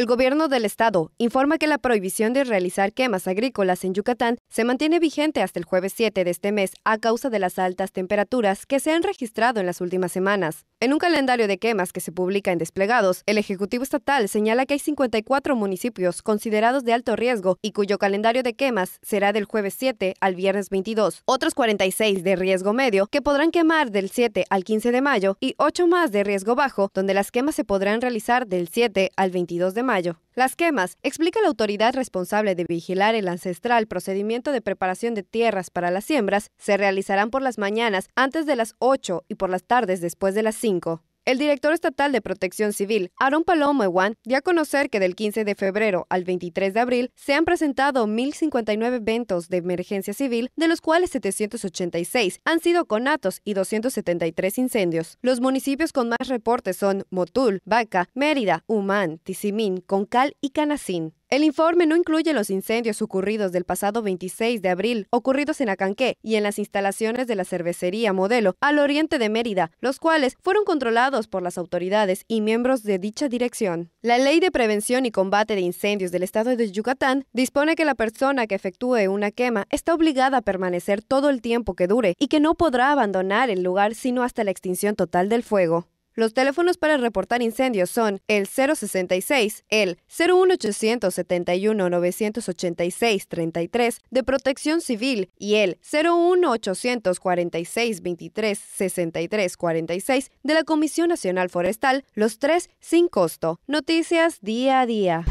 El gobierno del estado informa que la prohibición de realizar quemas agrícolas en Yucatán se mantiene vigente hasta el jueves 7 de este mes a causa de las altas temperaturas que se han registrado en las últimas semanas. En un calendario de quemas que se publica en desplegados, el Ejecutivo Estatal señala que hay 54 municipios considerados de alto riesgo y cuyo calendario de quemas será del jueves 7 al viernes 22, otros 46 de riesgo medio que podrán quemar del 7 al 15 de mayo y 8 más de riesgo bajo, donde las quemas se podrán realizar del 7 al 22 de mayo las quemas, explica la autoridad responsable de vigilar el ancestral procedimiento de preparación de tierras para las siembras, se realizarán por las mañanas antes de las 8 y por las tardes después de las 5. El director estatal de Protección Civil, Aaron Palomo Ewan, dio a conocer que del 15 de febrero al 23 de abril se han presentado 1.059 eventos de emergencia civil, de los cuales 786 han sido conatos y 273 incendios. Los municipios con más reportes son Motul, Baca, Mérida, Humán, Tizimín, Concal y Canacín. El informe no incluye los incendios ocurridos del pasado 26 de abril, ocurridos en Acanqué y en las instalaciones de la cervecería Modelo, al oriente de Mérida, los cuales fueron controlados por las autoridades y miembros de dicha dirección. La Ley de Prevención y Combate de Incendios del Estado de Yucatán dispone que la persona que efectúe una quema está obligada a permanecer todo el tiempo que dure y que no podrá abandonar el lugar sino hasta la extinción total del fuego. Los teléfonos para reportar incendios son el 066, el 0187198633 de Protección Civil y el 01846236346 de la Comisión Nacional Forestal, los tres sin costo. Noticias día a día.